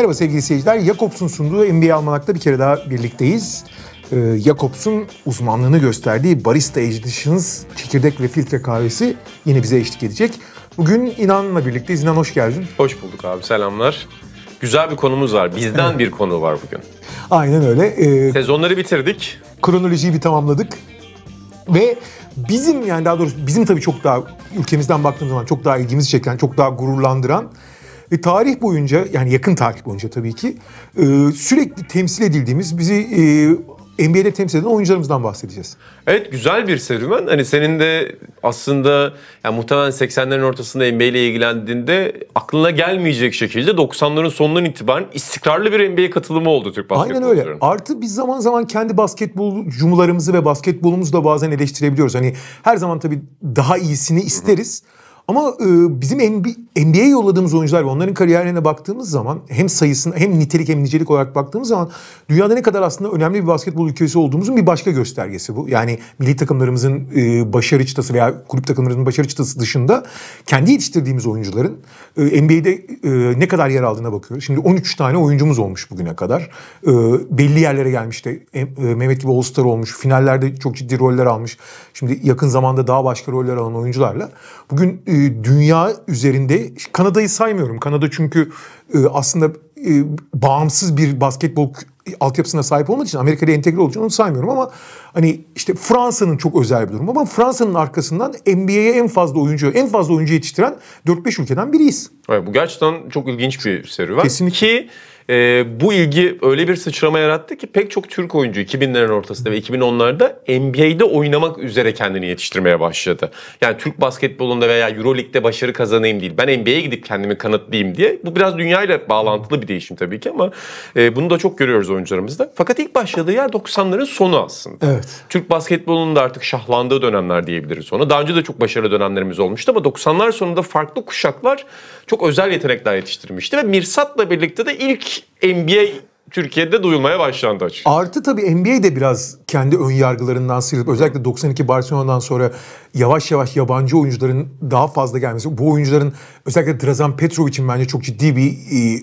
Merhaba sevgili seyirciler. Jakobs'un sunduğu NBA Almanak'ta bir kere daha birlikteyiz. Ee, Jakobs'un uzmanlığını gösterdiği Barista Editions çekirdek ve filtre kahvesi yine bize eşlik edecek. Bugün İnan'la birlikteyiz. İnan hoş geldin. Hoş bulduk abi. Selamlar. Güzel bir konumuz var. Bizden bir konu var bugün. Aynen öyle. Ee, Sezonları bitirdik. Kronolojiyi bir tamamladık. Ve bizim yani daha doğrusu bizim tabii çok daha ülkemizden baktığımız zaman çok daha ilgimizi çeken, çok daha gururlandıran e, tarih boyunca yani yakın tarih boyunca tabii ki e, sürekli temsil edildiğimiz bizi e, NBA'de temsil eden oyuncularımızdan bahsedeceğiz. Evet güzel bir serüven. Hani senin de aslında yani muhtemelen 80'lerin ortasında NBA ile ilgilendiğinde aklına gelmeyecek şekilde 90'ların sonundan itibaren istikrarlı bir NBA katılımı oldu Türk basketbol. Aynen öyle. Artı biz zaman zaman kendi basketbol basketbolcumularımızı ve basketbolumuzu da bazen eleştirebiliyoruz. Hani her zaman tabii daha iyisini isteriz. Hı-hı. Ama e, bizim NBA'ye yolladığımız oyuncular ve onların kariyerlerine baktığımız zaman hem sayısına hem nitelik hem nicelik olarak baktığımız zaman dünyada ne kadar aslında önemli bir basketbol ülkesi olduğumuzun bir başka göstergesi bu. Yani milli takımlarımızın e, başarı çıtası veya kulüp takımlarımızın başarı çıtası dışında kendi yetiştirdiğimiz oyuncuların e, NBA'de ne kadar yer aldığına bakıyoruz. Şimdi 13 tane oyuncumuz olmuş bugüne kadar. belli yerlere gelmişti. E, Mehmet gibi All-Star olmuş. Finallerde çok ciddi roller almış. Şimdi yakın zamanda daha başka roller alan oyuncularla. Bugün e, ee, dünya üzerinde Kanada'yı saymıyorum. Kanada çünkü e, aslında e, bağımsız bir basketbol altyapısına sahip olmadığı için Amerika'da entegre olduğu için onu saymıyorum ama hani işte Fransa'nın çok özel bir durumu ama Fransa'nın arkasından NBA'ye en fazla oyuncu en fazla oyuncu yetiştiren 4-5 ülkeden biriyiz. Evet, bu gerçekten çok ilginç bir serüven. Kesinlikle. Ki e, bu ilgi öyle bir sıçrama yarattı ki pek çok Türk oyuncu 2000'lerin ortasında ve 2010'larda NBA'de oynamak üzere kendini yetiştirmeye başladı. Yani Türk basketbolunda veya Euroleague'de başarı kazanayım değil. Ben NBA'ye gidip kendimi kanıtlayayım diye. Bu biraz dünyayla bağlantılı bir değişim tabii ki ama e, bunu da çok görüyoruz oyuncularımızda. Fakat ilk başladığı yer 90'ların sonu aslında. Evet. Türk basketbolunun da artık şahlandığı dönemler diyebiliriz ona. Daha önce de çok başarılı dönemlerimiz olmuştu ama 90'lar sonunda farklı kuşaklar çok özel yetenekler yetiştirmişti ve Mirsat'la birlikte de ilk NBA Türkiye'de duyulmaya başlandı açıkçası. Artı tabii NBA de biraz kendi ön yargılarından sıyrılıp özellikle 92 Barcelona'dan sonra yavaş yavaş yabancı oyuncuların daha fazla gelmesi. Bu oyuncuların özellikle Drazan Petrov bence çok ciddi bir e,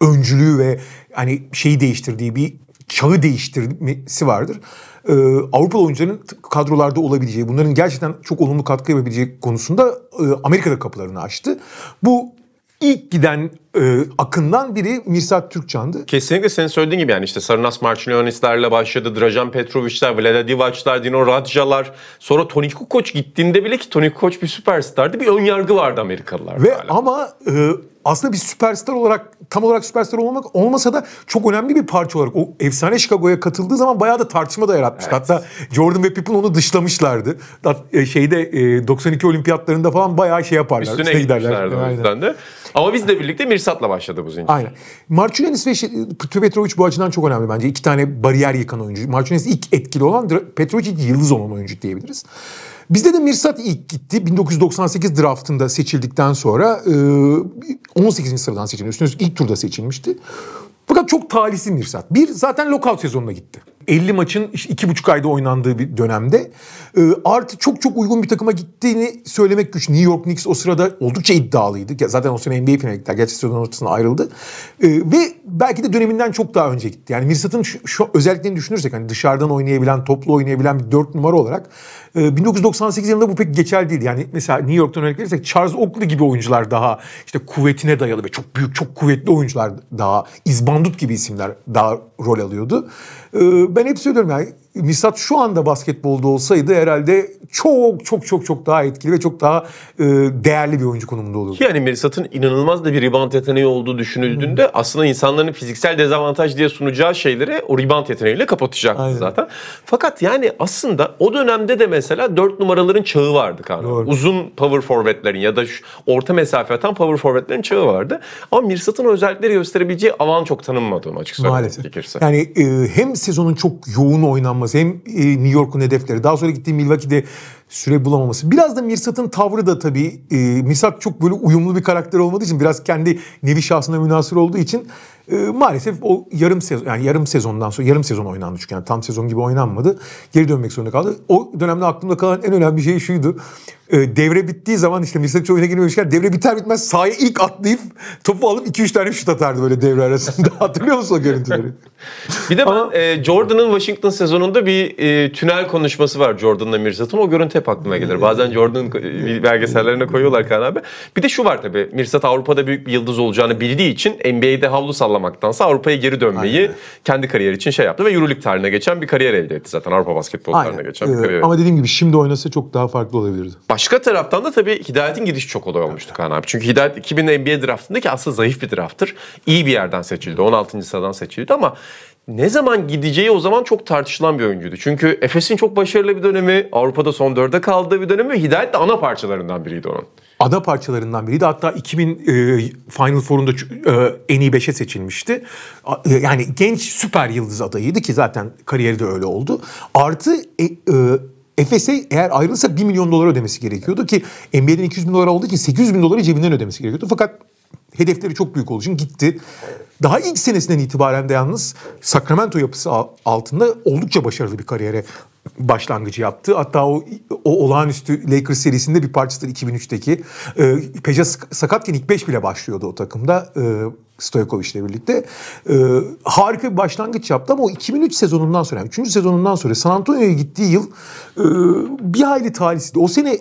öncülüğü ve hani şeyi değiştirdiği bir çağı değiştirmesi vardır. Ee, Avrupalı oyuncuların kadrolarda olabileceği, bunların gerçekten çok olumlu katkı yapabileceği konusunda e, Amerika'da kapılarını açtı. Bu ilk giden e, akından biri Mirsad Türkçan'dı. Kesinlikle senin söylediğin gibi yani işte Sarınas Marçinyonislerle başladı. Drajan Petrovic'ler, Vlada Divaç'lar, Dino Radjalar. Sonra Tony Kukoc gittiğinde bile ki Tony Kukoc bir süperstardı. Bir ön yargı vardı Amerikalılar. Ve hala. ama e, aslında bir süperstar olarak tam olarak süperstar olmamak olmasa da çok önemli bir parça olarak o efsane Chicago'ya katıldığı zaman bayağı da tartışma da yaratmıştı. Evet. Hatta Jordan ve Pippen onu dışlamışlardı. E, şeyde 92 e, olimpiyatlarında falan bayağı şey yaparlar. Üstüne, üstüne Ama biz de birlikte Mirsad fırsatla başladı bu zincir. Aynen. Marçulenis ve şey, Petrovic bu açıdan çok önemli bence. İki tane bariyer yıkan oyuncu. Marçulenis ilk etkili olan, Petrovic ilk yıldız olan oyuncu diyebiliriz. Bizde de Mirsat ilk gitti. 1998 draftında seçildikten sonra 18. E, sıradan seçildi. Üstüne ilk turda seçilmişti. Fakat çok talihsiz Mirsat. Bir, zaten lockout sezonuna gitti. 50 maçın iki buçuk ayda oynandığı bir dönemde. E, artı çok çok uygun bir takıma gittiğini söylemek güç. New York Knicks o sırada oldukça iddialıydı. Zaten o sene NBA finaline gittiler. Gerçi sezon ortasında ayrıldı. E, ve belki de döneminden çok daha önce gitti. Yani Mirsat'ın şu, şu özelliklerini düşünürsek hani dışarıdan oynayabilen, toplu oynayabilen bir dört numara olarak e, 1998 yılında bu pek geçerli değildi. Yani mesela New York'tan örnek verirsek Charles Oakley gibi oyuncular daha işte kuvvetine dayalı ve çok büyük, çok kuvvetli oyuncular daha Izbandut gibi isimler daha rol alıyordu. E, ben hep söylüyorum yani Misat şu anda basketbolda olsaydı herhalde çok çok çok çok daha etkili ve çok daha e, değerli bir oyuncu konumunda olurdu. Yani Misat'ın inanılmaz da bir rebound yeteneği olduğu düşünüldüğünde hmm. aslında insanların fiziksel dezavantaj diye sunacağı şeyleri o rebound yeteneğiyle kapatacak zaten. Fakat yani aslında o dönemde de mesela dört numaraların çağı vardı kanun. Uzun power forward'lerin ya da şu orta mesafe atan power forward'lerin çağı vardı. Ama Mirsat'ın özellikleri gösterebileceği alan çok tanınmadı açıkçası. Maalesef. Gerekirse. Yani e, hem sezonun çok yoğun oynanması olması hem e, New York'un hedefleri daha sonra gittiği Milwaukee'de süre bulamaması. Biraz da Mirsat'ın tavrı da tabii e, Mirsat çok böyle uyumlu bir karakter olmadığı için biraz kendi nevi şahsına münasır olduğu için ee, maalesef o yarım sezon yani yarım sezondan sonra yarım sezon oynandı çünkü yani tam sezon gibi oynanmadı. Geri dönmek zorunda kaldı. O dönemde aklımda kalan en önemli şey şuydu. Ee, devre bittiği zaman işte Mirsaç oyuna girmemişken devre biter bitmez sahaya ilk atlayıp topu alıp 2-3 tane şut atardı böyle devre arasında. Hatırlıyor musun o görüntüleri? bir de ben Ama... e, Jordan'ın Washington sezonunda bir e, tünel konuşması var Jordan'la Mirsat'ın. O görüntü hep aklıma gelir. Bazen Jordan'ın belgesellerine koyuyorlar Kaan abi. Bir de şu var tabii. Mirsat Avrupa'da büyük bir yıldız olacağını bildiği için NBA'de havlu sallan sallamaktansa Avrupa'ya geri dönmeyi Aynen. kendi kariyeri için şey yaptı ve Euroleague tarihine geçen bir kariyer elde etti zaten Avrupa basketbol tarihine geçen bir ee, kariyer. ama dediğim gibi şimdi oynasa çok daha farklı olabilirdi. Başka taraftan da tabii Hidayet'in gidişi çok olay olmuştu evet. Kaan abi. Çünkü Hidayet 2000 NBA draftındaki aslında zayıf bir drafttır. İyi bir yerden seçildi. 16. sıradan seçildi ama ne zaman gideceği o zaman çok tartışılan bir oyuncuydu. Çünkü Efes'in çok başarılı bir dönemi, Avrupa'da son dörde kaldığı bir dönemi ve Hidayet de ana parçalarından biriydi onun. Ada parçalarından biriydi. Hatta 2000 e, Final Four'unda e, en iyi 5'e seçilmişti. E, yani genç süper yıldız adayıydı ki zaten kariyeri de öyle oldu. Artı e, e, Efes'e eğer ayrılırsa 1 milyon dolar ödemesi gerekiyordu ki NBA'den 200 bin dolar olduğu için 800 bin doları cebinden ödemesi gerekiyordu. Fakat hedefleri çok büyük olduğu için gitti. Daha ilk senesinden itibaren de yalnız Sacramento yapısı altında oldukça başarılı bir kariyere başlangıcı yaptı. Hatta o, o olağanüstü Lakers serisinde bir parçasıdır 2003'teki. E, ee, Peja sakatken ilk 5 bile başlıyordu o takımda e, Stojkovic'le birlikte. E, harika bir başlangıç yaptı ama o 2003 sezonundan sonra, yani 3. sezonundan sonra San Antonio'ya gittiği yıl e, bir hayli talihsizdi. O sene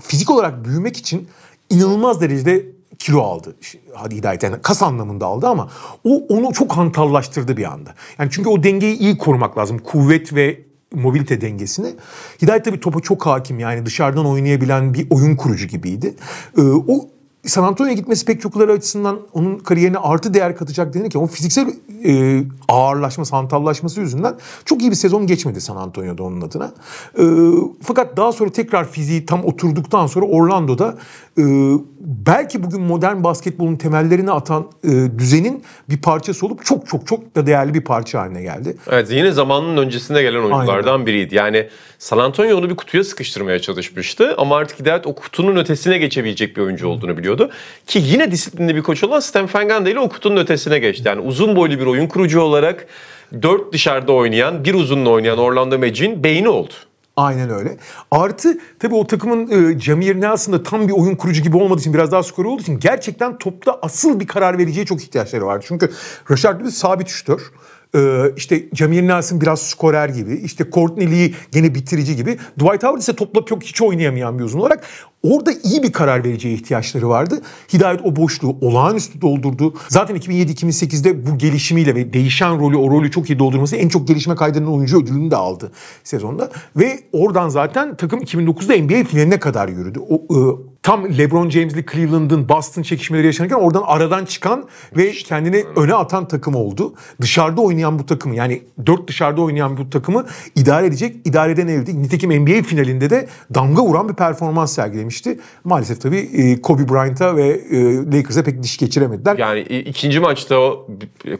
fizik olarak büyümek için inanılmaz derecede kilo aldı. Hadi hidayet yani kas anlamında aldı ama o onu çok hantallaştırdı bir anda. Yani çünkü o dengeyi iyi korumak lazım. Kuvvet ve mobilite dengesini. Hidayet tabii topa çok hakim yani dışarıdan oynayabilen bir oyun kurucu gibiydi. Ee, o San Antonio'ya gitmesi pek çokları açısından onun kariyerine artı değer katacak denir ki o fiziksel e, ağırlaşma, santallaşması yüzünden çok iyi bir sezon geçmedi San Antonio'da onun adına. E, fakat daha sonra tekrar fiziği tam oturduktan sonra Orlando'da e, belki bugün modern basketbolun temellerini atan e, düzenin bir parçası olup çok çok çok da değerli bir parça haline geldi. Evet yine zamanın öncesinde gelen oyunculardan Aynen. biriydi. Yani San Antonio onu bir kutuya sıkıştırmaya çalışmıştı ama artık Hidayet o kutunun ötesine geçebilecek bir oyuncu olduğunu biliyor ediyordu. Ki yine disiplinli bir koç olan Stan Fanganda ile okutun ötesine geçti. Yani uzun boylu bir oyun kurucu olarak dört dışarıda oynayan, bir uzunla oynayan Orlando Magic'in beyni oldu. Aynen öyle. Artı tabii o takımın e, Jamir Nelson da tam bir oyun kurucu gibi olmadığı için biraz daha skoru olduğu için gerçekten topta asıl bir karar vereceği çok ihtiyaçları vardı. Çünkü Rashard Lewis sabit şütör. Ee, işte Jamir Nelson biraz skorer gibi. işte Courtney Lee gene bitirici gibi. Dwight Howard ise topla çok hiç oynayamayan bir uzun olarak. Orada iyi bir karar vereceği ihtiyaçları vardı. Hidayet o boşluğu olağanüstü doldurdu. Zaten 2007-2008'de bu gelişimiyle ve değişen rolü, o rolü çok iyi doldurması en çok gelişme kaydının oyuncu ödülünü de aldı sezonda. Ve oradan zaten takım 2009'da NBA finaline kadar yürüdü. O, e, tam LeBron James'li Cleveland'ın Boston çekişmeleri yaşanırken oradan aradan çıkan ve kendini öne atan takım oldu. Dışarıda oynayan bu takımı yani dört dışarıda oynayan bu takımı idare edecek, idare eden evdi. Nitekim NBA finalinde de damga vuran bir performans sergilemişti. Maalesef tabii e, Kobe Bryant'a ve e, Lakers'a pek diş geçiremediler. Yani ikinci maçta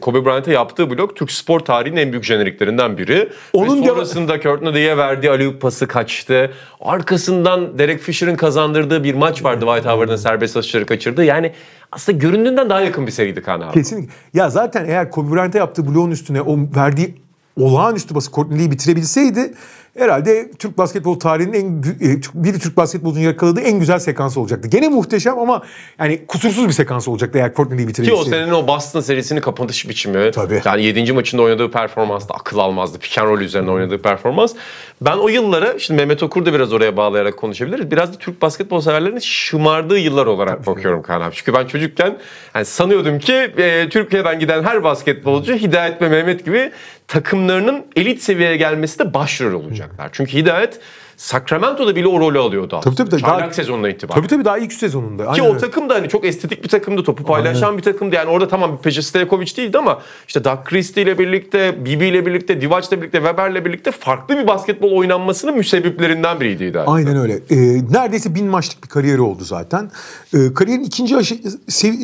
Kobe Bryant'a yaptığı blok Türk spor tarihinin en büyük jeneriklerinden biri. Onun ve sonrasında Kurt Noddy'ye verdiği alley pası kaçtı. Arkasından Derek Fisher'ın kazandırdığı bir maç maç vardı White Howard'ın serbest atışları kaçırdığı. Yani aslında göründüğünden daha yakın bir seriydi Kaan abi. Kesinlikle. Ya zaten eğer Kobe Bryant'a yaptığı bloğun üstüne o verdiği olağanüstü basın koordineliği bitirebilseydi herhalde Türk basketbol tarihinin en e, bir Türk basketbolcunun yakaladığı en güzel sekans olacaktı. Gene muhteşem ama yani kusursuz bir sekans olacaktı eğer Courtney'i bitirebilseydi. Ki o senenin o Boston serisini kapanış biçimi. Tabii. Yani 7. maçında oynadığı performans da akıl almazdı. Piken rol üzerine oynadığı performans. Ben o yıllara şimdi Mehmet Okur da biraz oraya bağlayarak konuşabiliriz. Biraz da Türk basketbol severlerinin şımardığı yıllar olarak Tabii. bakıyorum Kaan abi. Çünkü ben çocukken yani sanıyordum ki e, Türkiye'den giden her basketbolcu Hidayet ve Mehmet gibi takımlarının elit seviyeye gelmesi de başrol olacaklar. Çünkü Hidayet Sacramento'da bile o rolü alıyordu aslında. Tabii tabii. Çaylak daha, sezonuna itibaren. Tabii tabii daha ilk sezonunda. Aynen. Ki o takım da hani çok estetik bir takımdı. Topu paylaşan Aynen. bir takımdı. Yani orada tamam Peja Stojkovic değildi ama işte Doug Christie ile birlikte, Bibi ile birlikte, Divac ile birlikte, Weber ile birlikte farklı bir basketbol oynanmasının müsebbiplerinden biriydi. Aslında. Aynen öyle. Ee, neredeyse bin maçlık bir kariyeri oldu zaten. Ee, kariyerin ikinci aşı,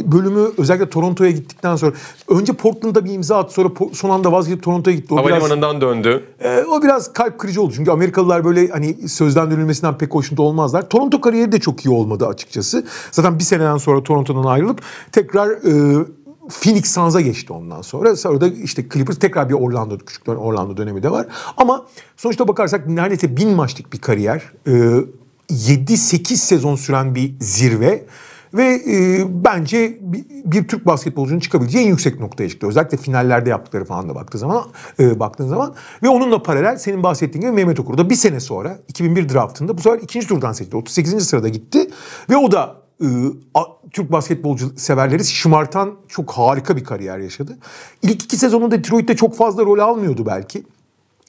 bölümü özellikle Toronto'ya gittikten sonra önce Portland'da bir imza attı sonra son anda vazgeçip Toronto'ya gitti. O Havalimanından biraz, döndü. E, o biraz kalp kırıcı oldu. Çünkü Amerikalılar böyle hani sözden dönülmesinden pek hoşnut olmazlar. Toronto kariyeri de çok iyi olmadı açıkçası. Zaten bir seneden sonra Toronto'dan ayrılıp tekrar e, Phoenix Suns'a geçti ondan sonra. Sonra da işte Clippers tekrar bir Orlando küçük Orlando dönemi de var. Ama sonuçta bakarsak neredeyse bin maçlık bir kariyer. E, 7-8 sezon süren bir zirve. Ve e, bence bir, bir Türk basketbolcunun çıkabileceği en yüksek noktaya çıktı. Özellikle finallerde yaptıkları falan da baktığı zaman, e, baktığın zaman. Ve onunla paralel senin bahsettiğin gibi Mehmet Okur da bir sene sonra 2001 draftında bu sefer ikinci turdan seçildi. 38. sırada gitti. Ve o da e, a, Türk basketbolcu severleri şımartan çok harika bir kariyer yaşadı. İlk iki sezonunda Detroit'te çok fazla rol almıyordu belki.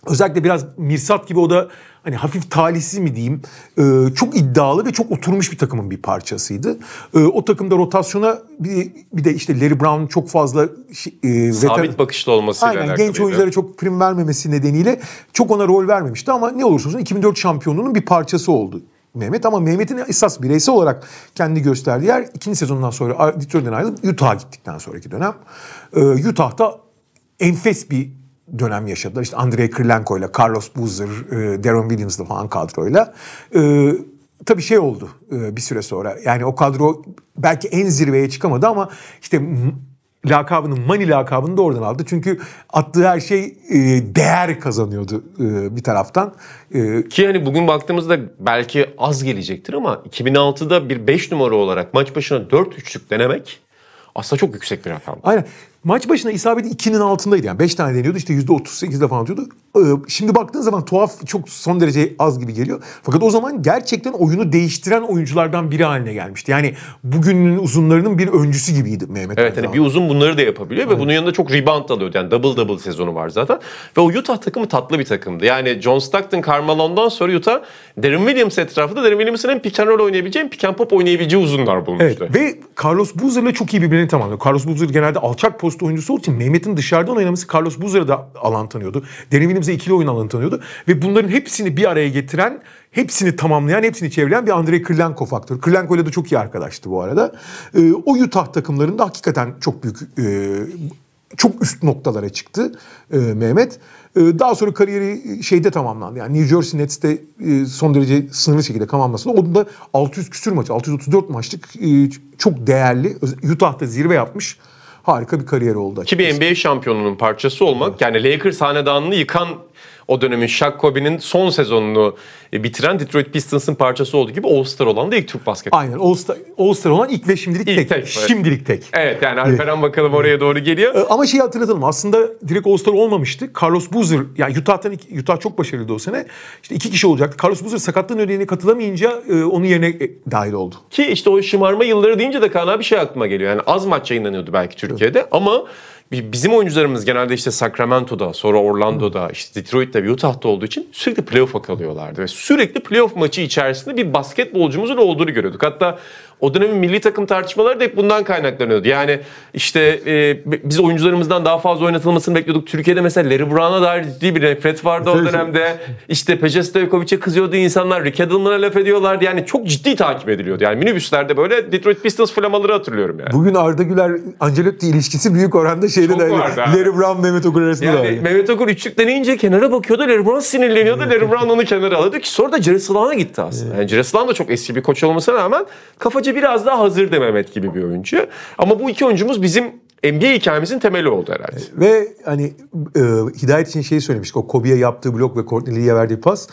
Özellikle biraz Mirsat gibi o da hani hafif talihsiz mi diyeyim e, çok iddialı ve çok oturmuş bir takımın bir parçasıydı. E, o takımda rotasyona bir, bir de işte Larry Brown çok fazla e, sabit veter... bakışlı olmasıyla Aynen, alakalıydı. genç oyunculara çok prim vermemesi nedeniyle çok ona rol vermemişti ama ne olursa olsun 2004 şampiyonluğunun bir parçası oldu. Mehmet ama Mehmet'in esas bireysel olarak kendi gösterdiği yer ikinci sezondan sonra Detroit'ten ayrılıp Utah'a gittikten sonraki dönem. Ee, Utah'da enfes bir dönem yaşadılar. İşte Andrei Kirilenko ile, Carlos Boozer, e, Deron Williams'lı falan kadroyla. E, tabii şey oldu e, bir süre sonra. Yani o kadro belki en zirveye çıkamadı ama işte lakabını, Mani lakabını da oradan aldı. Çünkü attığı her şey e, değer kazanıyordu e, bir taraftan. E, Ki yani bugün baktığımızda belki az gelecektir ama 2006'da bir 5 numara olarak maç başına 4 üçlük denemek aslında çok yüksek bir rakam. Aynen maç başına isabeti 2'nin altındaydı. Yani 5 tane deniyordu işte %38'de falan atıyordu. Ee, şimdi baktığın zaman tuhaf çok son derece az gibi geliyor. Fakat o zaman gerçekten oyunu değiştiren oyunculardan biri haline gelmişti. Yani bugünün uzunlarının bir öncüsü gibiydi Mehmet. Evet hani bir uzun bunları da yapabiliyor Aynen. ve bunun yanında çok rebound alıyor. Yani double double sezonu var zaten. Ve o Utah takımı tatlı bir takımdı. Yani John Stockton, Carmelo'ndan sonra Utah Darren Williams etrafında Darren Williams'ın hem pick and roll oynayabileceği hem pick and pop oynayabileceği uzunlar bulmuştu. Evet. Ve Carlos Boozer'la çok iyi birbirini tamamlıyor. Carlos Boozer genelde alçak posta oyuncusu olduğu için Mehmet'in dışarıdan oynaması Carlos Boozer'a da alan tanıyordu. Darren Williams'a ikili oyun alanı tanıyordu. Ve bunların hepsini bir araya getiren hepsini tamamlayan, hepsini çevreleyen bir Andrei Kırlenko faktörü. Kırlenko ile de çok iyi arkadaştı bu arada. E, o Utah takımlarında hakikaten çok büyük e, çok üst noktalara çıktı e, Mehmet. E, daha sonra kariyeri e, şeyde tamamlandı. Yani New Jersey Nets'te e, son derece sınırlı şekilde tamamlasında. Onun da 600 küsür maç, 634 maçlık e, çok değerli. Utah'ta zirve yapmış. Harika bir kariyer oldu. Ki bir NBA şampiyonunun parçası olmak evet. yani Lakers hanedanını yıkan o dönemin Shaq Kobe'nin son sezonunu e, bitiren Detroit Pistons'ın parçası olduğu gibi All-Star olan da ilk Türk basket. Aynen All-Star, All-Star olan ilk ve şimdilik ilk tek. tek. Şimdilik tek. Evet yani Alperen bakalım oraya doğru geliyor. Ee, ama şeyi hatırlatalım aslında direkt All-Star olmamıştı. Carlos Boozer yani Utah'tan Utah çok başarılıydı o sene. İşte iki kişi olacaktı. Carlos Boozer sakatlığın nedeniyle katılamayınca e, onun yerine e, dahil oldu. Ki işte o şımarma yılları deyince de Kaan bir şey aklıma geliyor. Yani az maç yayınlanıyordu belki Türkiye'de evet. ama Bizim oyuncularımız genelde işte Sacramento'da, sonra Orlando'da, işte Detroit'te, Utah'ta olduğu için sürekli playoff'a kalıyorlardı. Ve sürekli playoff maçı içerisinde bir basketbolcumuzun olduğunu görüyorduk. Hatta o dönemin milli takım tartışmaları da hep bundan kaynaklanıyordu. Yani işte e, biz oyuncularımızdan daha fazla oynatılmasını bekliyorduk. Türkiye'de mesela Larry Brown'a dair ciddi bir nefret vardı o dönemde. İşte Peja Stojkovic'e kızıyordu insanlar. Rick Adelman'a laf ediyorlardı. Yani çok ciddi takip ediliyordu. Yani minibüslerde böyle Detroit Pistons flamaları hatırlıyorum yani. Bugün Arda Güler Ancelotti ilişkisi büyük oranda şey şeyde Çok de hani, Larry Brown, Mehmet Okur arasında yani, da aynı. Mehmet Okur üçlük deneyince kenara bakıyordu. Larry Brown sinirleniyordu. Larry Brown onu kenara alıyordu ki sonra da Ceresalan'a gitti aslında. Yani Ceresalan da çok eski bir koç olmasına rağmen kafacı biraz daha hazır de Mehmet gibi bir oyuncu. Ama bu iki oyuncumuz bizim NBA hikayemizin temeli oldu herhalde. Ve hani e, Hidayet için şeyi söylemiştik. O Kobe'ye yaptığı blok ve Courtney Lee'ye verdiği pas.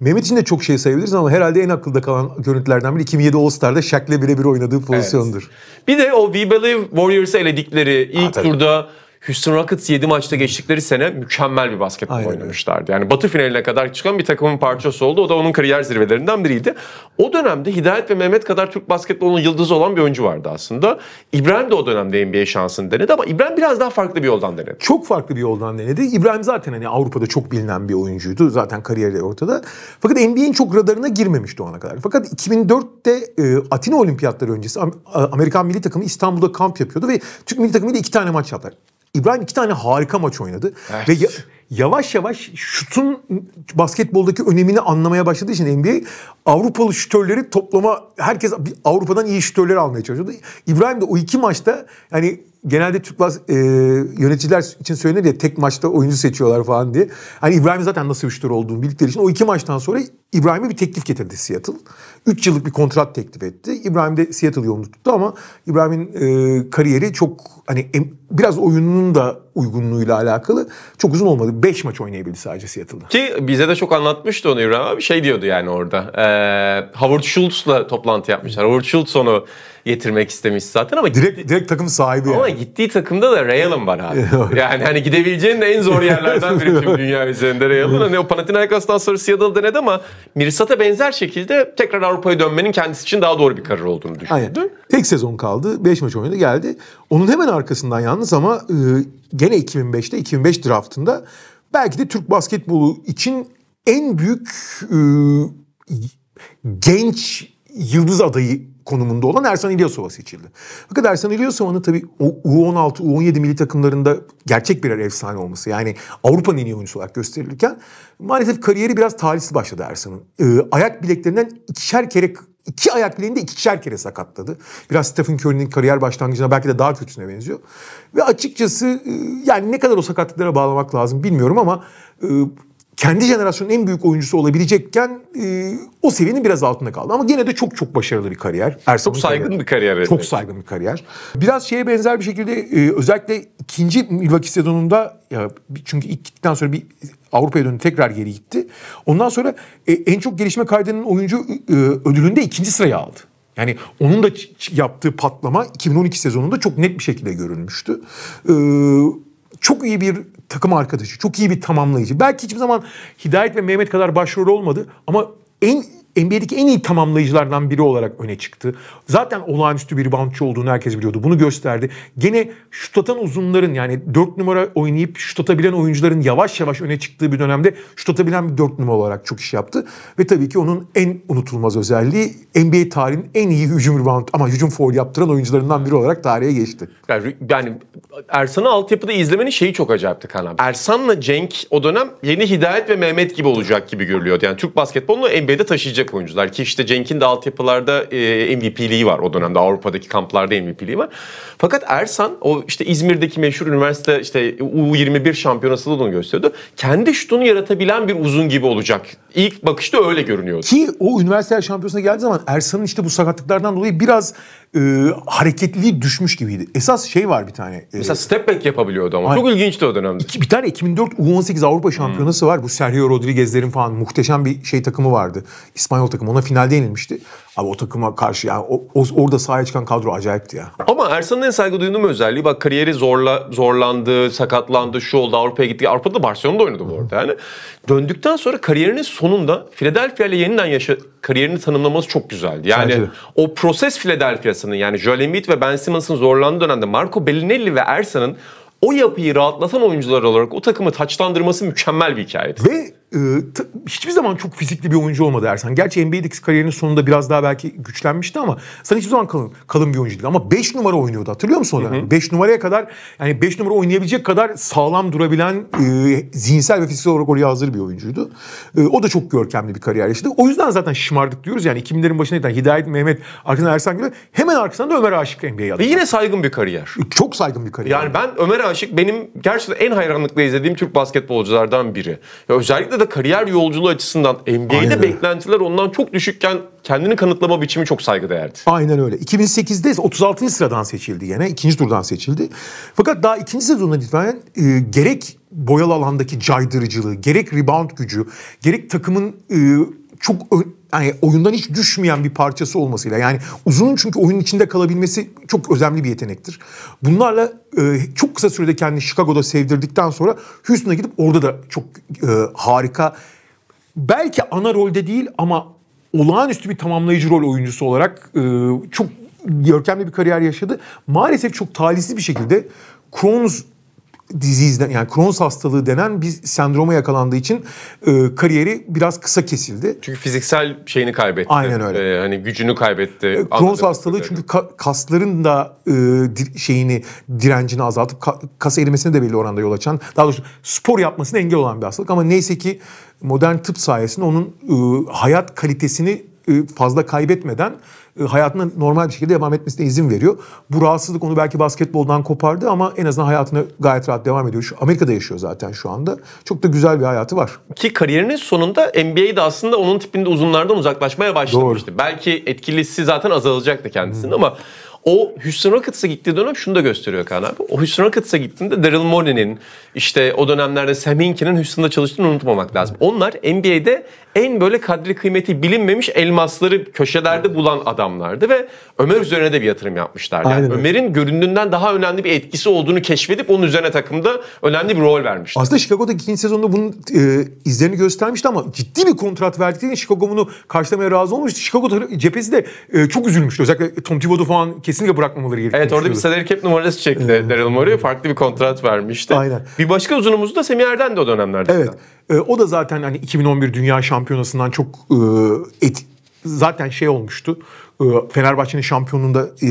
Mehmet için de çok şey sayabiliriz ama herhalde en akılda kalan görüntülerden biri 2007 All Star'da Shaq'le birebir oynadığı pozisyondur. Evet. Bir de o We Believe Warriors'ı eledikleri ilk Aa, turda Houston Rockets 7 maçta geçtikleri sene mükemmel bir basketbol Aynen. oynamışlardı. Yani batı finaline kadar çıkan bir takımın parçası oldu. O da onun kariyer zirvelerinden biriydi. O dönemde Hidayet ve Mehmet kadar Türk basketbolunun yıldızı olan bir oyuncu vardı aslında. İbrahim de o dönemde NBA şansını denedi ama İbrahim biraz daha farklı bir yoldan denedi. Çok farklı bir yoldan denedi. İbrahim zaten hani Avrupa'da çok bilinen bir oyuncuydu. Zaten kariyeri ortada. Fakat NBA'in çok radarına girmemişti o ana kadar. Fakat 2004'te e, Atina Olimpiyatları öncesi Amerikan milli takımı İstanbul'da kamp yapıyordu ve Türk milli takımıyla iki tane maç yaptılar. İbrahim iki tane harika maç oynadı. Evet. Ve yavaş yavaş şutun basketboldaki önemini anlamaya başladığı için NBA Avrupalı şütörleri toplama herkes Avrupa'dan iyi şütörleri almaya çalışıyordu. İbrahim de o iki maçta yani genelde Türkler e, yöneticiler için söylenir ya tek maçta oyuncu seçiyorlar falan diye. Hani İbrahim zaten nasıl bir şutör olduğunu bildikleri için o iki maçtan sonra İbrahim'e bir teklif getirdi Seattle. Üç yıllık bir kontrat teklif etti. İbrahim de Seattle yolunu tuttu ama İbrahim'in e, kariyeri çok hani em, biraz oyununun da uygunluğuyla alakalı çok uzun olmadı. Beş maç oynayabildi sadece Seattle'da. Ki bize de çok anlatmıştı onu İbrahim abi. Şey diyordu yani orada. E, Howard Schultz'la toplantı yapmışlar. Howard Schultz onu getirmek istemiş zaten ama direkt direkt takım sahibi. Ama gittiği takımda da Ray Allen var abi. yani hani gidebileceğin de en zor yerlerden biri tüm dünya üzerinde Ray Allen. Hani o Panathinaikos'tan sonra Seattle'ı denedi ama Mirsat'a benzer şekilde tekrar Avrupa'ya dönmenin kendisi için daha doğru bir karar olduğunu düşündü. Aynen. Tek sezon kaldı. 5 maç oynadı geldi. Onun hemen arkasından yalnız ama e, gene 2005'te 2005 draftında belki de Türk basketbolu için en büyük e, genç yıldız adayı konumunda olan Ersan İlyasova seçildi. Fakat Ersan İlyasova'nın tabii U16, U17 milli takımlarında gerçek birer efsane olması yani Avrupa'nın en iyi oyuncusu olarak gösterilirken maalesef kariyeri biraz talihsiz başladı Ersan'ın. Ee, ayak bileklerinden ikişer kere iki ayak bileğinde ikişer kere sakatladı. Biraz Stephen Curry'nin kariyer başlangıcına belki de daha kötüsüne benziyor. Ve açıkçası e, yani ne kadar o sakatlıklara bağlamak lazım bilmiyorum ama e, kendi jenerasyonun en büyük oyuncusu olabilecekken e, o seviyenin biraz altında kaldı. Ama gene de çok çok başarılı bir kariyer. Ersan'ın çok saygın kariyeri. bir kariyer. Çok evet. saygın bir kariyer. Biraz şeye benzer bir şekilde e, özellikle ikinci Milwaukee sezonunda ya, çünkü ilk gittikten sonra bir Avrupa'ya döndü tekrar geri gitti. Ondan sonra e, en çok gelişme kaydının oyuncu e, ödülünde ikinci sıraya aldı. Yani onun da yaptığı patlama 2012 sezonunda çok net bir şekilde görülmüştü. Ee, çok iyi bir takım arkadaşı, çok iyi bir tamamlayıcı. Belki hiçbir zaman Hidayet ve Mehmet kadar başrol olmadı ama en NBA'deki en iyi tamamlayıcılardan biri olarak öne çıktı. Zaten olağanüstü bir reboundçı olduğunu herkes biliyordu. Bunu gösterdi. Gene şut atan uzunların yani 4 numara oynayıp şut atabilen oyuncuların yavaş yavaş öne çıktığı bir dönemde şut atabilen bir 4 numara olarak çok iş yaptı. Ve tabii ki onun en unutulmaz özelliği NBA tarihinin en iyi hücum rebound ama hücum foul yaptıran oyuncularından biri olarak tarihe geçti. Yani, yani Ersan'ı altyapıda izlemenin şeyi çok acayipti Kaan Ersan'la Cenk o dönem yeni Hidayet ve Mehmet gibi olacak gibi görülüyordu. Yani Türk basketbolunu NBA'de taşıyacak olabilecek oyuncular. Ki işte Cenk'in de altyapılarda e, MVP'liği var o dönemde. Avrupa'daki kamplarda MVP'liği var. Fakat Ersan o işte İzmir'deki meşhur üniversite işte U21 şampiyonası da onu gösteriyordu. Kendi şutunu yaratabilen bir uzun gibi olacak. İlk bakışta öyle görünüyordu. Ki o üniversite şampiyonasına geldiği zaman Ersan'ın işte bu sakatlıklardan dolayı biraz e, hareketliliği düşmüş gibiydi. Esas şey var bir tane. E, Mesela step back yapabiliyordu ama. Hani, Çok ilginçti o dönemde. Iki, bir tane 2004 U18 Avrupa şampiyonası hmm. var. Bu Sergio Rodriguez'lerin falan muhteşem bir şey takımı vardı. İsp İspanyol takımı ona finalde yenilmişti. Abi o takıma karşı yani o, o, orada sahaya çıkan kadro acayipti ya. Ama Ersan'ın en saygı duyduğum özelliği bak kariyeri zorla zorlandı, sakatlandı, şu oldu Avrupa'ya gitti. Avrupa'da Barcelona'da oynadı bu arada yani. Döndükten sonra kariyerinin sonunda Philadelphia ile yeniden yaşa kariyerini tanımlaması çok güzeldi. Yani Sence. o proses Philadelphia'sının yani Joel Embiid ve Ben Simmons'ın zorlandığı dönemde Marco Bellinelli ve Ersan'ın o yapıyı rahatlatan oyuncular olarak o takımı taçlandırması mükemmel bir hikayeydi. Ve ee, hiçbir zaman çok fizikli bir oyuncu olmadı Ersan. Gerçi NBA'deki kariyerinin sonunda biraz daha belki güçlenmişti ama sen hiçbir zaman kalın, kalın bir oyuncu değil. Ama 5 numara oynuyordu hatırlıyor musun onu? 5 numaraya kadar yani 5 numara oynayabilecek kadar sağlam durabilen e, zihinsel ve fiziksel olarak oraya hazır bir oyuncuydu. E, o da çok görkemli bir kariyer yaşadı. O yüzden zaten şımardık diyoruz yani 2000'lerin başına giden Hidayet Mehmet, arkasından Ersan gibi hemen arkasından da Ömer Aşık NBA'ye adı. Ve yine saygın bir kariyer. E, çok saygın bir kariyer. Yani ben Ömer Aşık benim gerçekten en hayranlıkla izlediğim Türk basketbolculardan biri. Ya özellikle Dolayısıyla da kariyer yolculuğu açısından NBA'de beklentiler ondan çok düşükken kendini kanıtlama biçimi çok saygıdeğerdi. Aynen öyle. 2008'de 36. sıradan seçildi yine. ikinci turdan seçildi. Fakat daha ikinci sezonuna itibaren e, gerek boyalı alandaki caydırıcılığı, gerek rebound gücü, gerek takımın e, çok ön, yani oyundan hiç düşmeyen bir parçası olmasıyla yani uzunun çünkü oyunun içinde kalabilmesi çok önemli bir yetenektir. Bunlarla e, çok kısa sürede kendini Chicago'da sevdirdikten sonra Houston'a gidip orada da çok e, harika belki ana rolde değil ama olağanüstü bir tamamlayıcı rol oyuncusu olarak e, çok görkemli bir kariyer yaşadı. Maalesef çok talihsiz bir şekilde Crohn's disease yani Crohn's hastalığı denen bir sendroma yakalandığı için e, kariyeri biraz kısa kesildi. Çünkü fiziksel şeyini kaybetti. Aynen öyle. Ee, hani gücünü kaybetti. E, Crohn's hastalığı çünkü ka- kasların da e, di- şeyini direncini azaltıp ka- kas erimesine de belli oranda yol açan daha doğrusu spor yapmasına engel olan bir hastalık ama neyse ki modern tıp sayesinde onun e, hayat kalitesini e, fazla kaybetmeden e, hayatına normal bir şekilde devam etmesine izin veriyor. Bu rahatsızlık onu belki basketboldan kopardı ama en azından hayatına gayet rahat devam ediyor. Şu Amerika'da yaşıyor zaten şu anda. Çok da güzel bir hayatı var. Ki kariyerinin sonunda NBA'de aslında onun tipinde uzunlardan uzaklaşmaya başlamıştı. Doğru. Belki etkilisi zaten azalacaktı kendisinin hmm. ama o Houston Rockets'a gittiği dönem şunu da gösteriyor Kaan abi. O Houston Rockets'a gittiğinde Daryl Morey'nin işte o dönemlerde Sam Hinkin'in Houston'da çalıştığını unutmamak lazım. Onlar NBA'de en böyle kadri kıymeti bilinmemiş elmasları köşelerde bulan adamlardı ve Ömer üzerine de bir yatırım yapmışlar. Yani Ömer'in göründüğünden daha önemli bir etkisi olduğunu keşfedip onun üzerine takımda önemli bir rol vermişti. Aslında Chicago'da ikinci sezonda bunun e, izlerini göstermişti ama ciddi bir kontrat verdikleri için Chicago bunu karşılamaya razı olmuştu. Chicago cephesi de e, çok üzülmüştü. Özellikle Tom Thibodeau falan kesinlikle bırakmamaları gerekiyordu. Evet orada bir salary cap numarası çekti Daryl Morey. Farklı bir kontrat vermişti. Aynen. Bir başka uzunumuz da Semih Erden de o dönemlerde. Evet. E, o da zaten hani 2011 Dünya Şampiyonu şampiyonasından çok e, et, zaten şey olmuştu. E, Fenerbahçe'nin şampiyonunda e,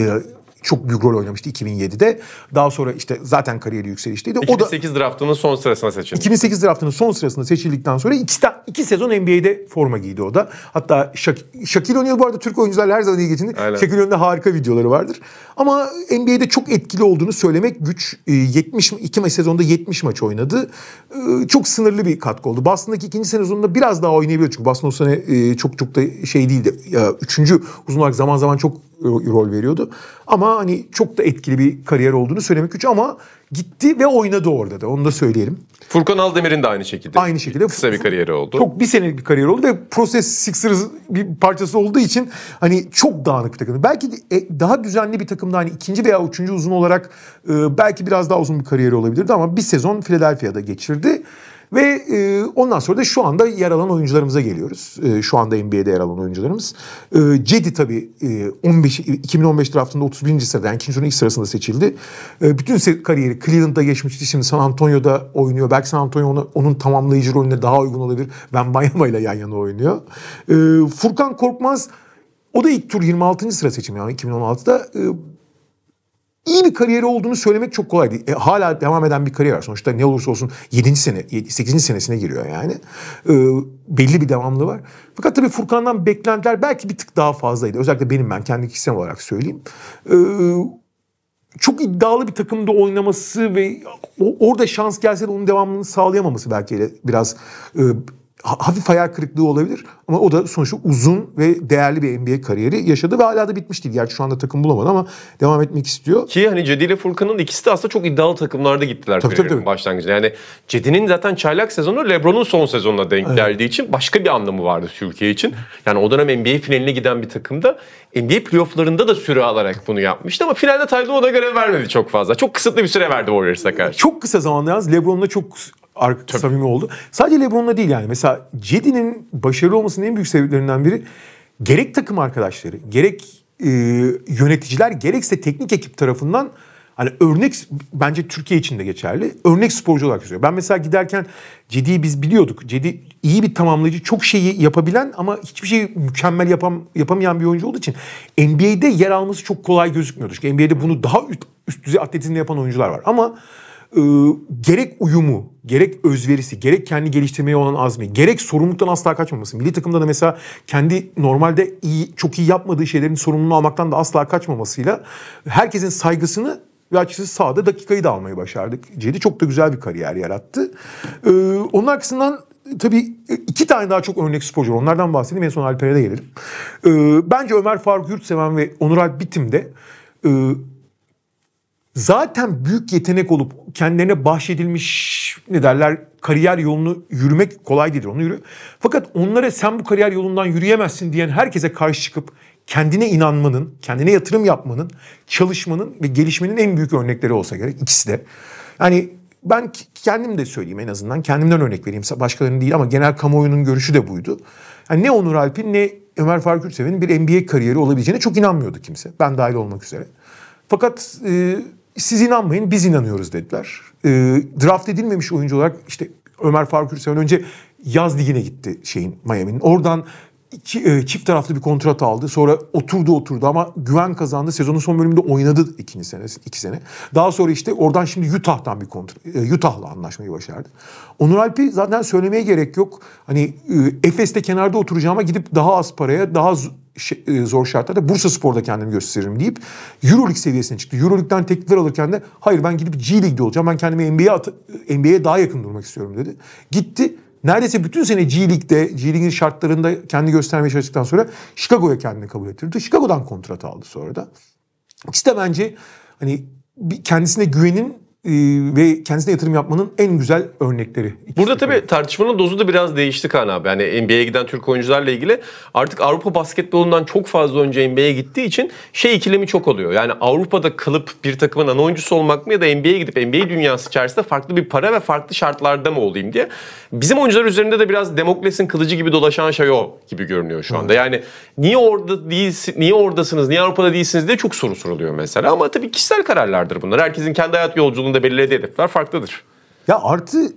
çok büyük rol oynamıştı 2007'de. Daha sonra işte zaten kariyeri yükselişteydi. 2008 o da, draftının son sırasına seçildi. 2008 draftının son sırasında seçildikten sonra iki, iki sezon NBA'de forma giydi o da. Hatta Şak, Şakil O'Neal bu arada Türk oyuncularla her zaman iyi geçindi. Şakil O'Neal'de harika videoları vardır. Ama NBA'de çok etkili olduğunu söylemek güç. 70 2 maç sezonda 70 maç oynadı. Ee, çok sınırlı bir katkı oldu. Boston'daki ikinci sezonunda biraz daha oynayabiliyor. Çünkü Boston o sene e, çok çok da şey değildi. Üçüncü uzun olarak zaman zaman çok rol veriyordu. Ama hani çok da etkili bir kariyer olduğunu söylemek güç ama gitti ve oynadı orada da onu da söyleyelim. Furkan Aldemir'in de aynı şekilde. Aynı şekilde. Kısa bir kariyeri oldu. Çok bir senelik bir kariyer oldu ve Process Sixers bir parçası olduğu için hani çok dağınık bir takım. Belki e, daha düzenli bir takımda hani ikinci veya üçüncü uzun olarak e, belki biraz daha uzun bir kariyeri olabilirdi ama bir sezon Philadelphia'da geçirdi. Ve e, ondan sonra da şu anda yer alan oyuncularımıza geliyoruz. E, şu anda NBA'de yer alan oyuncularımız. E, Cedi tabii e, 15, 2015 draftında 31. sırada yani ikinci ilk sırasında seçildi. E, bütün kariyeri Cleveland'da geçmişti. Şimdi San Antonio'da oynuyor. Belki San Antonio ona, onun tamamlayıcı rolüne daha uygun olabilir. Ben Bayama ile yan yana oynuyor. E, Furkan Korkmaz o da ilk tur 26. sıra seçimi yani 2016'da. E, iyi bir kariyeri olduğunu söylemek çok kolay değil. E, hala devam eden bir kariyer var. Sonuçta ne olursa olsun 7. sene, 8. senesine giriyor yani. E, belli bir devamlı var. Fakat tabii Furkan'dan beklentiler belki bir tık daha fazlaydı. Özellikle benim ben kendi kişisel olarak söyleyeyim. E, çok iddialı bir takımda oynaması ve orada şans gelse de onun devamını sağlayamaması belki biraz e, hafif hayal kırıklığı olabilir ama o da sonuçta uzun ve değerli bir NBA kariyeri yaşadı ve hala da bitmiş değil. Gerçi şu anda takım bulamadı ama devam etmek istiyor. Ki hani Cedi ile Furkan'ın ikisi de aslında çok iddialı takımlarda gittiler tabii, tabii, tabii. başlangıcında. Yani Cedi'nin zaten çaylak sezonu LeBron'un son sezonuna denk evet. geldiği için başka bir anlamı vardı Türkiye için. Yani o dönem NBA finaline giden bir takımda NBA playofflarında da süre alarak bunu yapmıştı ama finalde Tyler ona göre vermedi çok fazla. Çok kısıtlı bir süre verdi Warriors'a karşı. Çok kısa zamanda yalnız LeBron'la çok Tabii. samimi oldu. Sadece LeBron'la değil yani. Mesela Cedi'nin başarılı olmasının en büyük sebeplerinden biri gerek takım arkadaşları, gerek e, yöneticiler, gerekse teknik ekip tarafından hani örnek bence Türkiye için de geçerli. Örnek sporcu olarak görüyor. Ben mesela giderken Cedi'yi biz biliyorduk. Cedi iyi bir tamamlayıcı, çok şeyi yapabilen ama hiçbir şeyi mükemmel yapam, yapamayan bir oyuncu olduğu için NBA'de yer alması çok kolay gözükmüyordu. Çünkü NBA'de bunu daha üst, üst düzey atletizmle yapan oyuncular var. Ama e, gerek uyumu, gerek özverisi, gerek kendi geliştirmeye olan azmi, gerek sorumluluktan asla kaçmaması. Milli takımda da mesela kendi normalde iyi, çok iyi yapmadığı şeylerin sorumluluğunu almaktan da asla kaçmamasıyla herkesin saygısını ve açıkçası sahada dakikayı da almayı başardık. Cedi çok da güzel bir kariyer yarattı. Ee, onun arkasından e, tabii e, iki tane daha çok örnek sporcu var. Onlardan bahsedeyim. En son Alper'e de gelelim. Ee, bence Ömer Faruk Yurtseven ve Onur Alp Bitim de e, zaten büyük yetenek olup kendilerine bahşedilmiş ne derler kariyer yolunu yürümek kolay değildir. Onu yürü. Fakat onlara sen bu kariyer yolundan yürüyemezsin diyen herkese karşı çıkıp kendine inanmanın, kendine yatırım yapmanın, çalışmanın ve gelişmenin en büyük örnekleri olsa gerek ikisi de. Yani ben kendim de söyleyeyim en azından. Kendimden örnek vereyim. Başkalarının değil ama genel kamuoyunun görüşü de buydu. Yani ne Onur Alp'in ne Ömer Faruk Ürseven'in bir NBA kariyeri olabileceğine çok inanmıyordu kimse. Ben dahil olmak üzere. Fakat e, siz inanmayın biz inanıyoruz dediler. E, draft edilmemiş oyuncu olarak işte Ömer Faruk Hürseven önce yaz ligine gitti şeyin Miami'nin. Oradan iki, e, çift taraflı bir kontrat aldı. Sonra oturdu oturdu ama güven kazandı. Sezonun son bölümünde oynadı ikinci sene, iki sene. Daha sonra işte oradan şimdi Utah'tan bir kontrat, e, Utah'la anlaşmayı başardı. Onur Alp'i zaten söylemeye gerek yok. Hani e, Efes'te kenarda oturacağıma gidip daha az paraya daha şey, e, zor şartlarda Bursa Spor'da kendimi gösteririm deyip Euroleague seviyesine çıktı. Euroleague'den teklifler alırken de hayır ben gidip G League'de olacağım. Ben kendimi NBA NBA'ye daha yakın durmak istiyorum dedi. Gitti. Neredeyse bütün sene G League'de, G League'in şartlarında kendi göstermeye çalıştıktan sonra Chicago'ya kendini kabul ettirdi. Chicago'dan kontrat aldı sonra da. İkisi de bence hani kendisine güvenin ee, ve kendisine yatırım yapmanın en güzel örnekleri. Burada tabii tartışmanın dozu da biraz değişti Kaan abi. Yani NBA'ye giden Türk oyuncularla ilgili artık Avrupa basketbolundan çok fazla önce NBA'ye gittiği için şey ikilemi çok oluyor. Yani Avrupa'da kalıp bir takımın ana oyuncusu olmak mı ya da NBA'ye gidip NBA dünyası içerisinde farklı bir para ve farklı şartlarda mı olayım diye. Bizim oyuncular üzerinde de biraz Demokles'in kılıcı gibi dolaşan şey o gibi görünüyor şu anda. Yani niye orada değilsiniz, niye oradasınız, niye Avrupa'da değilsiniz diye çok soru soruluyor mesela. Ama tabii kişisel kararlardır bunlar. Herkesin kendi hayat yolculuğu da belirlediği hedefler farklıdır. Ya artı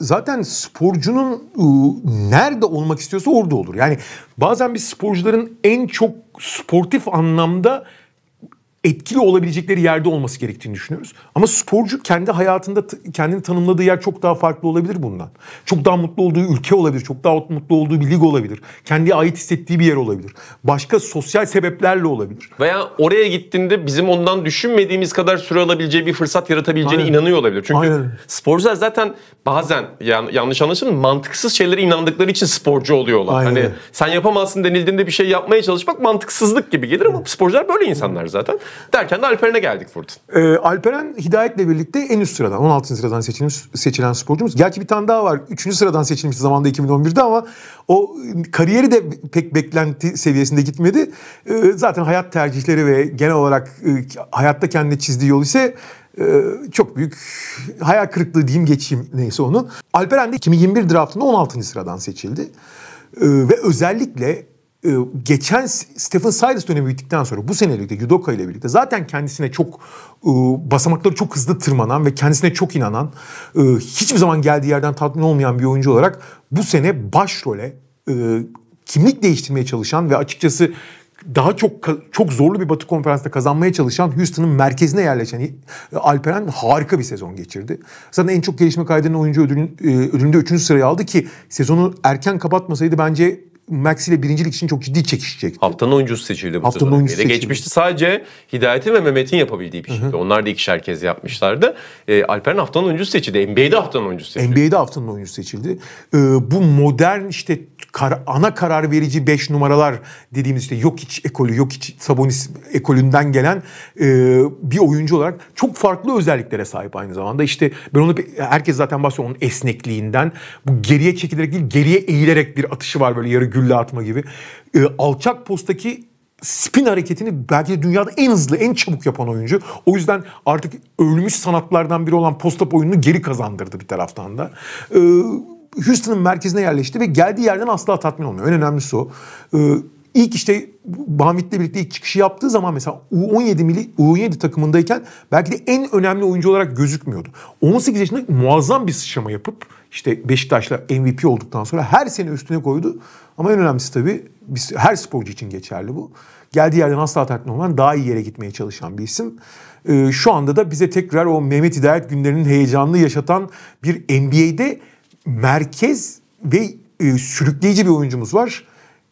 zaten sporcunun ıı, nerede olmak istiyorsa orada olur. Yani bazen biz sporcuların en çok sportif anlamda etkili olabilecekleri yerde olması gerektiğini düşünüyoruz. Ama sporcu kendi hayatında kendini tanımladığı yer çok daha farklı olabilir bundan. Çok daha mutlu olduğu ülke olabilir, çok daha mutlu olduğu bir lig olabilir. Kendi ait hissettiği bir yer olabilir. Başka sosyal sebeplerle olabilir. Veya oraya gittiğinde bizim ondan düşünmediğimiz kadar süre alabileceği bir fırsat yaratabileceğine Aynen. inanıyor olabilir. Çünkü Aynen. sporcular zaten bazen yani yanlış anlaşılmasın mantıksız şeylere inandıkları için sporcu oluyorlar. Aynen. Hani sen yapamazsın denildiğinde bir şey yapmaya çalışmak mantıksızlık gibi gelir ama sporcular böyle insanlar zaten. Derken de Alperen'e geldik Furtun. Ee, Alperen Hidayet'le birlikte en üst sıradan 16. sıradan seçilmiş seçilen sporcumuz. Gerçi bir tane daha var. 3. sıradan seçilmiş zamanda 2011'de ama o ıı, kariyeri de pek beklenti seviyesinde gitmedi. Ee, zaten hayat tercihleri ve genel olarak e, hayatta kendine çizdiği yol ise ıı, çok büyük hayal kırıklığı diyeyim geçeyim neyse onun. Alperen de 2021 draftında 16. sıradan seçildi. Ee, ve özellikle ee, geçen Stephen Cyrus dönemi bittikten sonra bu senelikte Yudoka ile birlikte zaten kendisine çok e, basamakları çok hızlı tırmanan ve kendisine çok inanan e, hiçbir zaman geldiği yerden tatmin olmayan bir oyuncu olarak bu sene başrole e, kimlik değiştirmeye çalışan ve açıkçası daha çok çok zorlu bir Batı konferansta kazanmaya çalışan Houston'ın merkezine yerleşen Alperen harika bir sezon geçirdi. Zaten en çok gelişme kaydeden oyuncu ödülünde 3. sırayı aldı ki sezonu erken kapatmasaydı bence Max ile birincilik için çok ciddi çekişecekti. Haftanın oyuncusu seçildi bu Haftanın oyuncusu seçildi. Geçmişti sadece Hidayet'in ve Mehmet'in yapabildiği bir şeydi. Hı-hı. Onlar da ikişer kez yapmışlardı. E, ee, Alper'in haftanın oyuncusu seçildi. NBA'de haftanın oyuncusu seçildi. NBA'de haftanın oyuncusu seçildi. E, bu modern işte kar, ana karar verici 5 numaralar dediğimiz işte yok iç ekolü, yok iç Sabonis ekolünden gelen e, bir oyuncu olarak çok farklı özelliklere sahip aynı zamanda. İşte ben onu herkes zaten bahsediyor onun esnekliğinden. Bu geriye çekilerek değil geriye eğilerek bir atışı var böyle yarı gülle atma gibi. E, alçak postaki spin hareketini belki de dünyada en hızlı, en çabuk yapan oyuncu. O yüzden artık ölmüş sanatlardan biri olan post-up oyununu geri kazandırdı bir taraftan da. Ee, Houston'ın merkezine yerleşti ve geldiği yerden asla tatmin olmuyor. En önemlisi o. Ee, ilk işte Banvit'le birlikte ilk çıkışı yaptığı zaman mesela U17 mili U17 takımındayken belki de en önemli oyuncu olarak gözükmüyordu. 18 yaşında muazzam bir sıçrama yapıp işte Beşiktaş'la MVP olduktan sonra her sene üstüne koydu. Ama en önemlisi tabii biz, her sporcu için geçerli bu. Geldiği yerden asla tatmin olmayan daha iyi yere gitmeye çalışan bir isim. Ee, şu anda da bize tekrar o Mehmet Hidayet günlerinin heyecanını yaşatan bir NBA'de merkez ve e, sürükleyici bir oyuncumuz var.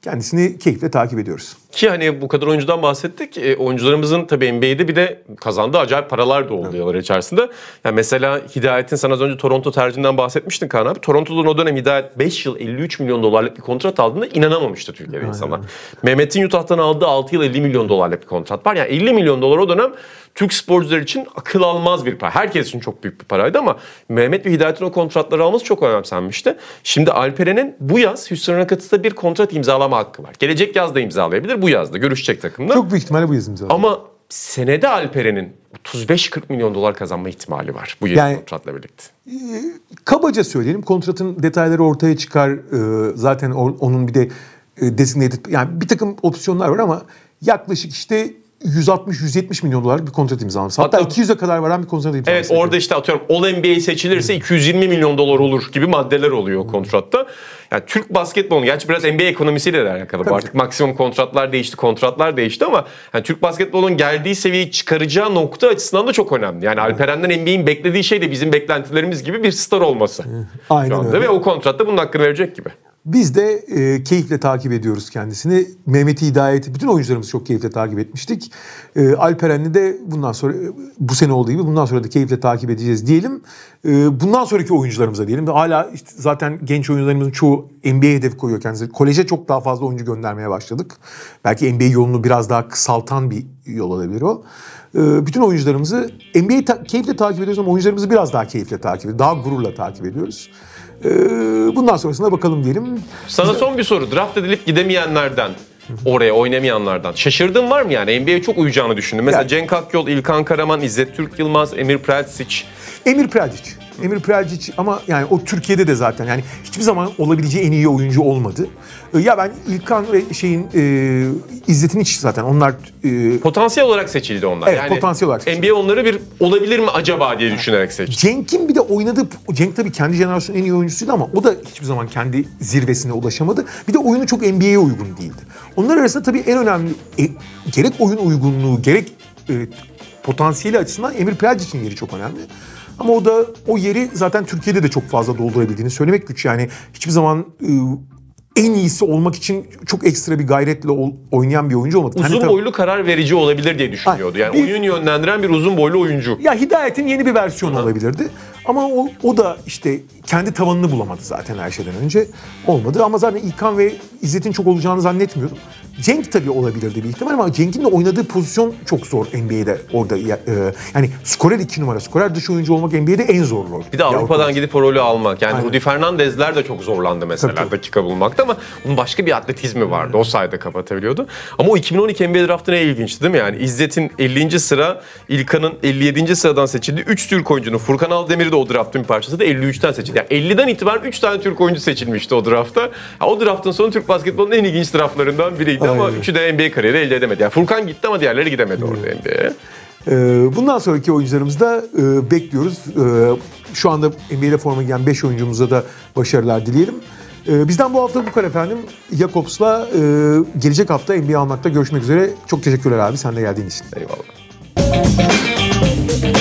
Kendisini keyifle takip ediyoruz. Ki hani bu kadar oyuncudan bahsettik. E, oyuncularımızın tabii NBA'de bir de kazandı acayip paralar da oldu yıllar içerisinde. Yani mesela Hidayet'in sen az önce Toronto tercihinden bahsetmiştin Kaan abi. Toronto'dan o dönem Hidayet 5 yıl 53 milyon dolarlık bir kontrat aldığında inanamamıştı Türkiye'de insanlar. Mehmet'in Utah'tan aldığı 6 yıl 50 milyon dolarlık bir kontrat var. Yani 50 milyon dolar o dönem Türk sporcular için akıl almaz bir para. Herkes için çok büyük bir paraydı ama Mehmet ve Hidayet'in o kontratları alması çok önemsenmişti. Şimdi Alperen'in bu yaz Houston Rockets'ta bir kontrat imzalama hakkı var. Gelecek yaz da imzalayabilir bu yazda görüşecek takımda. Çok büyük ihtimalle bu yaz imzalar. Ama senede Alperen'in 35-40 milyon dolar kazanma ihtimali var bu yeni yani, kontratla birlikte. E, kabaca söyleyelim kontratın detayları ortaya çıkar. E, zaten o, onun bir de e, designated yani bir takım opsiyonlar var ama yaklaşık işte 160-170 milyon dolarlık bir kontrat imzalamış. Hatta, Hatta 200'e kadar varan bir kontrat imzalamış. Evet orada işte atıyorum All NBA seçilirse Hı. 220 milyon dolar olur gibi maddeler oluyor o kontratta. Yani Türk basketbolu gerçi biraz NBA ekonomisiyle de alakalı. Tabii. Artık maksimum kontratlar değişti, kontratlar değişti ama yani Türk basketbolunun geldiği seviyeyi çıkaracağı nokta açısından da çok önemli. Yani Hı. Alperen'den NBA'in beklediği şey de bizim beklentilerimiz gibi bir star olması. Hı. Aynen öyle. ve o kontratta bunun hakkını verecek gibi. Biz de e, keyifle takip ediyoruz kendisini. Mehmet Hidayet'i bütün oyuncularımız çok keyifle takip etmiştik. E, Alperen'i de bundan sonra e, bu sene olduğu gibi bundan sonra da keyifle takip edeceğiz diyelim. E, bundan sonraki oyuncularımıza diyelim. Hala işte zaten genç oyuncularımızın çoğu NBA hedefi koyuyor kendisi. Koleje çok daha fazla oyuncu göndermeye başladık. Belki NBA yolunu biraz daha kısaltan bir yol olabilir o. E, bütün oyuncularımızı NBA ta- keyifle takip ediyoruz ama oyuncularımızı biraz daha keyifle takip ediyoruz. Daha gururla takip ediyoruz. Ee, bundan sonrasında bakalım diyelim. Sana son bir soru. Draft edilip gidemeyenlerden oraya oynamayanlardan. Şaşırdın var mı yani? NBA'ye çok uyacağını düşündüm. Mesela yani. Cenk Akyol, İlkan Karaman, İzzet Türk Yılmaz, Emir Prelsic. Emir Prelsic. Emir Prelcic ama yani o Türkiye'de de zaten yani hiçbir zaman olabileceği en iyi oyuncu olmadı. E, ya ben İlkan ve şeyin e, İzzet'in hiç zaten onlar... E, potansiyel olarak seçildi onlar. Evet yani potansiyel olarak seçildi. NBA onları bir olabilir mi acaba diye düşünerek seçti. Cenk'in bir de oynadığı... Cenk tabii kendi jenerasyonun en iyi oyuncusuydu ama o da hiçbir zaman kendi zirvesine ulaşamadı. Bir de oyunu çok NBA'ye uygun değildi. Onlar arasında tabii en önemli e, gerek oyun uygunluğu gerek e, potansiyeli açısından Emir Prelcic'in yeri çok önemli. Ama o da o yeri zaten Türkiye'de de çok fazla doldurabildiğini söylemek güç. Yani hiçbir zaman e, en iyisi olmak için çok ekstra bir gayretle oynayan bir oyuncu olmadı. Uzun yani, boylu karar verici olabilir diye düşünüyordu. Yani bir, oyun yönlendiren bir uzun boylu oyuncu. Ya Hidayet'in yeni bir versiyonu Hı. olabilirdi. Ama o, o da işte kendi tavanını bulamadı zaten her şeyden önce. Olmadı ama zaten İlkan ve İzzet'in çok olacağını zannetmiyorum. Cenk tabii olabilirdi bir ihtimal ama Cenk'in de oynadığı pozisyon çok zor NBA'de orada. E, yani skorer iki numara, skorer dış oyuncu olmak NBA'de en zor rol. Bir de Avrupa'dan gidip rolü almak. Yani Aynen. Rudy Fernandez'ler de çok zorlandı mesela tabii. dakika bulmakta ama onun başka bir atletizmi vardı. O sayede kapatabiliyordu. Ama o 2012 NBA draftı ne ilginçti değil mi? Yani İzzet'in 50. sıra, İlkan'ın 57. sıradan seçildi. 3 Türk oyuncunun Furkan Aldemir'i de o draftın bir parçası da 53'ten seçildi. Yani 50'den itibaren 3 tane Türk oyuncu seçilmişti o draftta. Ha, o draftın sonu Türk basketbolunun en ilginç draftlarından biriydi Aynen. ama üçü de NBA kariyeri elde edemedi. Yani Furkan gitti ama diğerleri gidemedi orada NBA'ye. Ee, bundan sonraki oyuncularımızı da e, bekliyoruz. Ee, şu anda NBA'de forma giyen 5 oyuncumuza da başarılar dileyelim. Ee, bizden bu hafta bu kadar efendim. Jakobs'la e, gelecek hafta NBA almakta görüşmek üzere. Çok teşekkürler abi sen de geldiğin için. Eyvallah.